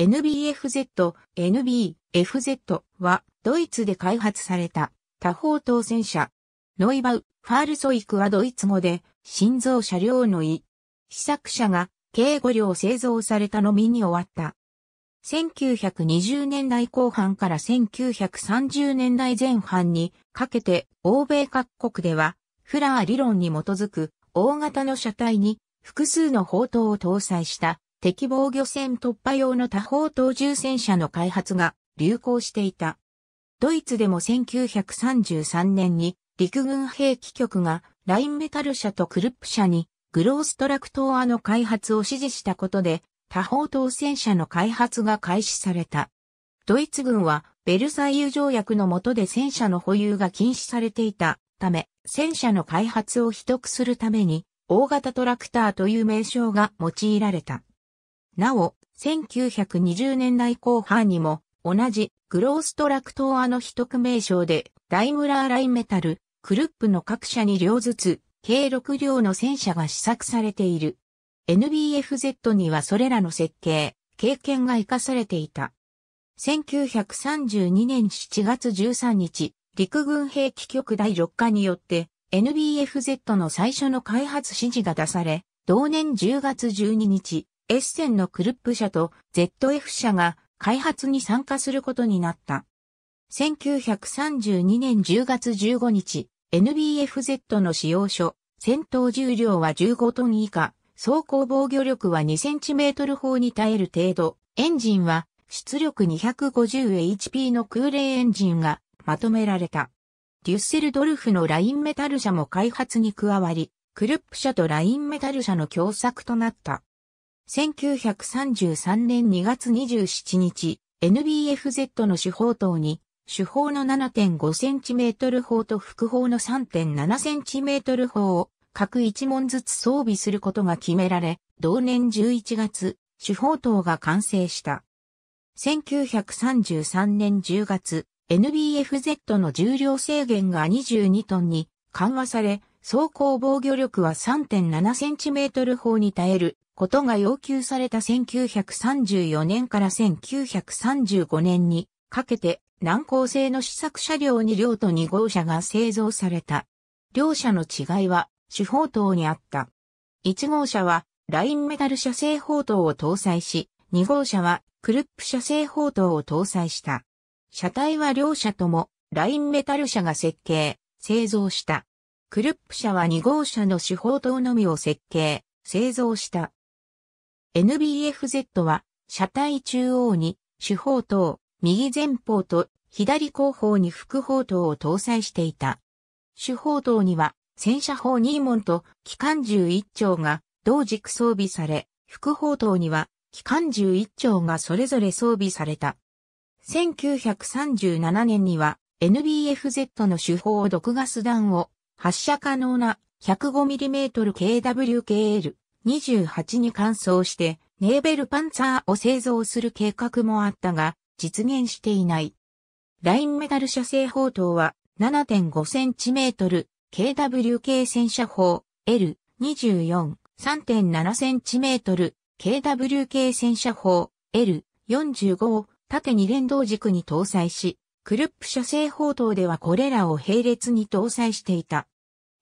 NBFZ、NBFZ はドイツで開発された多方当選車。ノイバウ、ファールソイクはドイツ語で心臓車両の意。試作車が警5両製造されたのみに終わった。1920年代後半から1930年代前半にかけて欧米各国ではフラー理論に基づく大型の車体に複数の砲塔を搭載した敵防御船突破用の多方投銃戦車の開発が流行していた。ドイツでも1933年に陸軍兵器局がラインメタル社とクルップ社にグローストラクトアの開発を指示したことで多方投戦車の開発が開始された。ドイツ軍はベルサイユ条約の下で戦車の保有が禁止されていたため戦車の開発を秘匿するために大型トラクターという名称が用いられた。なお、1920年代後半にも、同じグローストラクトアの秘匿名称で、ダイムラーライメタル、クルップの各社に両ずつ、計6両の戦車が試作されている。NBFZ にはそれらの設計、経験が活かされていた。1932年7月13日、陸軍兵器局第6課によって NBFZ の最初の開発指示が出され、同年10月12日、エッセンのクルップ社と ZF 社が開発に参加することになった。1932年10月15日、NBFZ の使用書、戦闘重量は15トン以下、走行防御力は2センチメートル砲に耐える程度、エンジンは出力 250HP の空冷エンジンがまとめられた。デュッセルドルフのラインメタル社も開発に加わり、クルップ社とラインメタル社の共作となった。1933年2月27日、NBFZ の主砲塔に、主砲の 7.5cm 砲と副砲の 3.7cm 砲を各1門ずつ装備することが決められ、同年11月、主砲塔が完成した。1933年10月、NBFZ の重量制限が22トンに緩和され、走行防御力は 3.7cm 砲に耐えることが要求された1934年から1935年にかけて難航性の試作車両に両と2号車が製造された。両車の違いは手法等にあった。1号車はラインメタル車製砲塔を搭載し、2号車はクルップ車製砲塔を搭載した。車体は両車ともラインメタル車が設計、製造した。クルップ車は2号車の手法塔のみを設計、製造した。NBFZ は、車体中央に主砲塔、右前方と左後方に副砲塔を搭載していた。主砲塔には戦車砲2門と機関銃1丁が同軸装備され、副砲塔には機関銃1丁がそれぞれ装備された。1937年には NBFZ の主砲毒ガス弾を発射可能な 105mm KWKL 28に換装して、ネーベルパンツァーを製造する計画もあったが、実現していない。ラインメダル射精砲塔は 7.5cm、KWK 戦車砲 L24、3.7cm、KWK 戦車砲 L45 を縦に連動軸に搭載し、クルップ射精砲塔ではこれらを並列に搭載していた。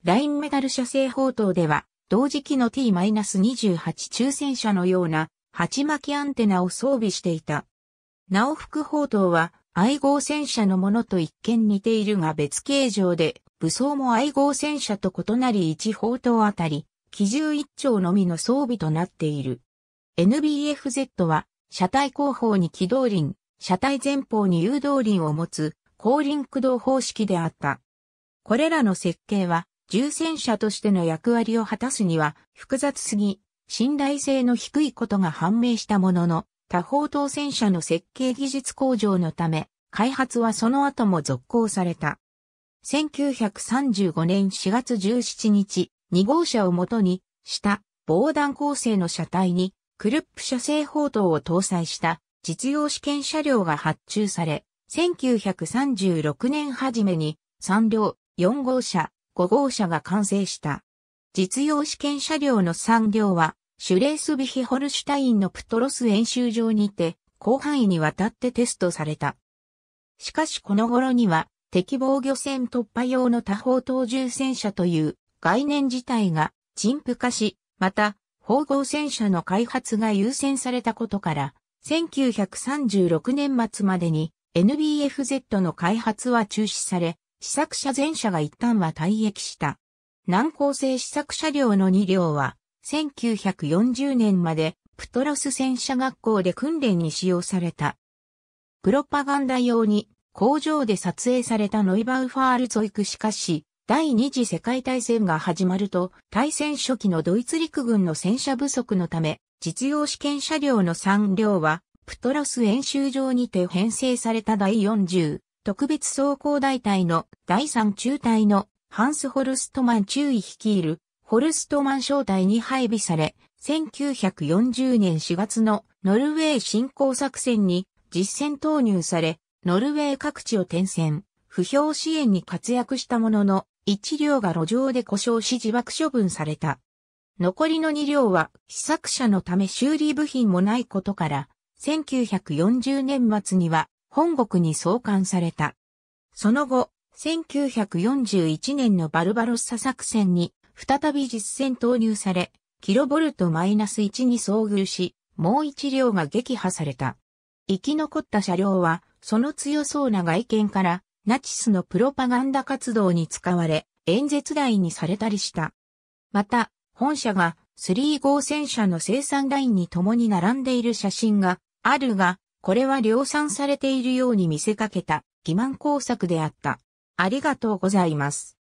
ラインメダル射精砲塔では、同時期の T-28 抽選車のような鉢巻きアンテナを装備していた。なお副砲塔は愛号戦車のものと一見似ているが別形状で、武装も愛号戦車と異なり一砲塔あたり、機銃一丁のみの装備となっている。NBFZ は、車体後方に機動輪、車体前方に誘導輪を持つ、後輪駆動方式であった。これらの設計は、重戦車としての役割を果たすには複雑すぎ、信頼性の低いことが判明したものの、多方当戦車の設計技術向上のため、開発はその後も続行された。1935年4月17日、2号車をもとにした防弾構成の車体にクルップ車製砲塔を搭載した実用試験車両が発注され、1936年初めに3両4号車5号車が完成した。実用試験車両の産業は、シュレースビヒホルシュタインのプトロス演習場にて、広範囲にわたってテストされた。しかしこの頃には、敵防御船突破用の多方投重戦車という概念自体が陳腐化し、また、縫合戦車の開発が優先されたことから、1936年末までに NBFZ の開発は中止され、試作車全車が一旦は退役した。南高製試作車両の2両は、1940年までプトラス戦車学校で訓練に使用された。プロパガンダ用に工場で撮影されたノイバウファールゾイクしかし、第二次世界大戦が始まると、大戦初期のドイツ陸軍の戦車不足のため、実用試験車両の3両は、プトラス演習場にて編成された第40特別装甲大隊の第3中隊のハンス・ホルストマン中尉率いるホルストマン小隊に配備され、1940年4月のノルウェー侵攻作戦に実戦投入され、ノルウェー各地を転戦、不評支援に活躍したものの、1両が路上で故障し自爆処分された。残りの2両は、試作車のため修理部品もないことから、1940年末には本国に送還された。その後、1941年のバルバロッサ作戦に再び実戦投入され、キロボルトマイナス1に遭遇し、もう一両が撃破された。生き残った車両は、その強そうな外見から、ナチスのプロパガンダ活動に使われ、演説台にされたりした。また、本社が3号戦車の生産ラインに共に並んでいる写真があるが、これは量産されているように見せかけた欺瞞工作であった。ありがとうございます。